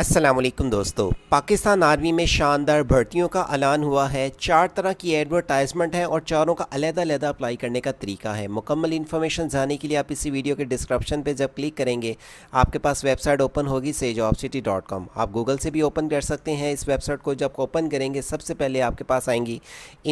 असलम दोस्तों पाकिस्तान आर्मी में शानदार भर्तियों का ऐलान हुआ है चार तरह की एडवर्टाइजमेंट है और चारों का अलग-अलग अप्लाई करने का तरीका है मुकम्मल इन्फॉर्मेशन जानने के लिए आप इसी वीडियो के डिस्क्रिप्शन पे जब क्लिक करेंगे आपके पास वेबसाइट ओपन होगी से जॉब सिटी डॉट कॉम आप गूगल से भी ओपन कर सकते हैं इस वेबसाइट को जब ओपन करेंगे सबसे पहले आपके पास आएंगी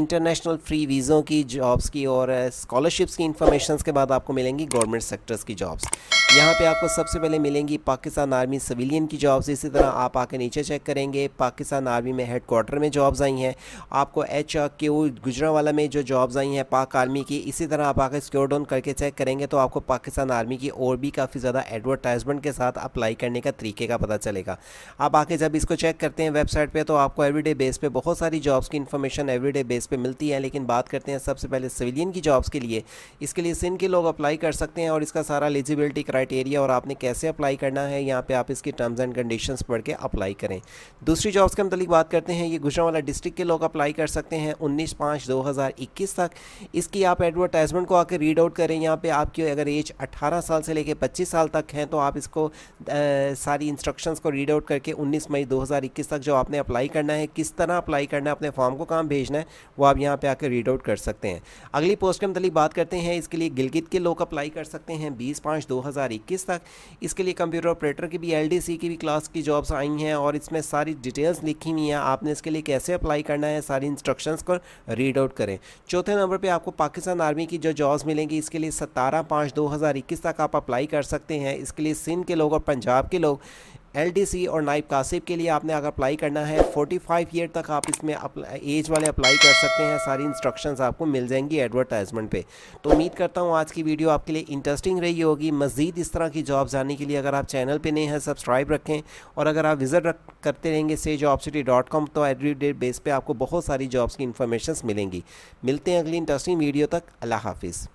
इंटरनेशनल फ्री वीज़ों की जॉब्स की और स्कॉलरशिप्स की इन्फॉर्मेशन के बाद आपको मिलेंगी गवर्नमेंट सेक्टर्स की जॉब्स यहाँ पे आपको सबसे पहले मिलेंगी पाकिस्तान आर्मी सिविलियन की जॉब्स इसी तरह आप आके नीचे चेक करेंगे पाकिस्तान आर्मी में हेड क्वार्टर में जॉब्स आई हैं आपको एच के गुजरावाला में जो जॉब्स आई हैं पाक आर्मी की इसी तरह आप आके स्क्योर डाउन करके चेक करेंगे तो आपको पाकिस्तान आर्मी की और भी काफ़ी ज़्यादा एडवर्टाइजमेंट के साथ अप्लाई करने का तरीके का पता चलेगा आप आके जब इसको चेक करते हैं वेबसाइट पर तो आपको एवरीडे बेस पर बहुत सारी जॉब्स की इन्फॉर्मेशन एवरीडे बेस पर मिलती है लेकिन बात करते हैं सबसे पहले सिविलियन की जॉब्स के लिए इसके लिए सिंध के लोग अप्लाई कर सकते हैं और इसका सारा एलिजिबिलिटी क्राइटेरिया और आपने कैसे अप्लाई करना है यहाँ पे आप इसकी टर्म्स एंड कंडीशंस पढ़ के अप्लाई करें दूसरी जॉब्स के मतलब बात करते हैं ये गुजरावाला डिस्ट्रिक्ट के लोग अप्लाई कर सकते हैं उन्नीस पाँच दो हज़ार इक्कीस तक इसकी आप एडवर्टाइजमेंट को आकर रीड आउट करें यहाँ पर आपकी अगर एज अट्ठारह साल से लेकर पच्चीस साल तक हैं तो आप इसको आ, सारी इंस्ट्रक्शन को रीड आउट करके उन्नीस मई दो तक जो आपने अप्लाई करना है किस तरह अप्लाई करना है अपने फॉर्म को काम भेजना है वो आप यहाँ पर आकर रीड आउट कर सकते हैं अगली पोस्ट के मतलब बात करते हैं इसके लिए गिलगित के लोग अप्लाई कर सकते हैं बीस पाँच दो हज़ार 2021 तक इसके लिए कंप्यूटर ऑपरेटर की भी एल की भी क्लास की जॉब्स आई हैं और इसमें सारी डिटेल्स लिखी हुई हैं आपने इसके लिए कैसे अप्लाई करना है सारी इंस्ट्रक्शंस को रीड आउट करें चौथे नंबर पर आपको पाकिस्तान आर्मी की जो जॉब्स मिलेंगी इसके लिए सतारह पाँच दो तक आप अप्लाई कर सकते हैं इसके लिए सिंध के लोग और पंजाब के लोग एलटीसी और नाइप कासिब के लिए आपने अगर अप्लाई करना है 45 ईयर तक आप इसमें एज वाले अप्लाई कर सकते हैं सारी इंस्ट्रक्शंस आपको मिल जाएंगी एडवर्टाइजमेंट पे तो उम्मीद करता हूँ आज की वीडियो आपके लिए इंटरेस्टिंग रही होगी मज़ीद इस तरह की जॉब जानने के लिए अगर आप चैनल पर नए हैं सब्सक्राइब रखें और अगर आप विज़िट करते रहेंगे से जॉब सिटी डॉट कॉम तो एवरी बेस पर आपको बहुत सारी जॉब्स की इन्फॉर्मेशन मिलेंगी मिलते हैं अगली इंटरेस्टिंग वीडियो तक अल्लाह हाफिज़